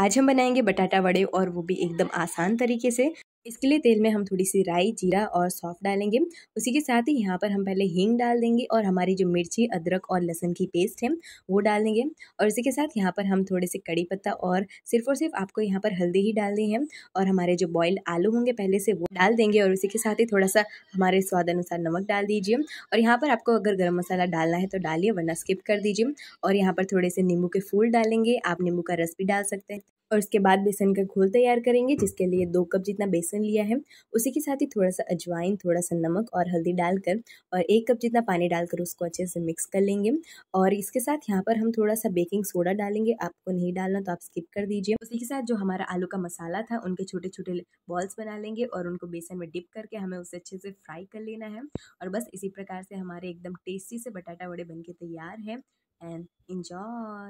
आज हम बनाएंगे बटाटा वड़े और वो भी एकदम आसान तरीके से इसके लिए तेल में हम थोड़ी सी राई जीरा और सौफ़ डालेंगे उसी के साथ ही यहाँ पर हम पहले हींग डाल देंगे और हमारी जो मिर्ची अदरक और लहसुन की पेस्ट है वो डाल देंगे और इसी के साथ यहाँ पर हम थोड़े से कड़ी पत्ता और सिर्फ और सिर्फ आपको यहाँ पर हल्दी ही डालनी है और हमारे जो बॉयल्ड आलू होंगे पहले से वो डाल देंगे और उसी के साथ ही थोड़ा सा हमारे स्वाद अनुसार नमक डाल दीजिए और यहाँ पर आपको अगर गर्म मसाला डालना है तो डालिए वरना स्किप कर दीजिए और यहाँ पर थोड़े से नींबू के फूल डालेंगे आप नींबू का रस भी डाल सकते हैं और उसके बाद बेसन का घोल तैयार करेंगे जिसके लिए दो कप जितना बेसन लिया है उसी के साथ ही थोड़ा सा अजवाइन थोड़ा सा नमक और हल्दी डालकर और एक कप जितना पानी डालकर उसको अच्छे से मिक्स कर लेंगे और इसके साथ यहाँ पर हम थोड़ा सा बेकिंग सोडा डालेंगे आपको नहीं डालना तो आप स्किप कर दीजिए उसी के साथ जो हमारा आलू का मसाला था उनके छोटे छोटे बॉल्स बना लेंगे और उनको बेसन में डिप करके हमें उसे अच्छे से फ्राई कर लेना है और बस इसी प्रकार से हमारे एकदम टेस्टी से बटाटा वड़े बन तैयार है एंड इन्जॉय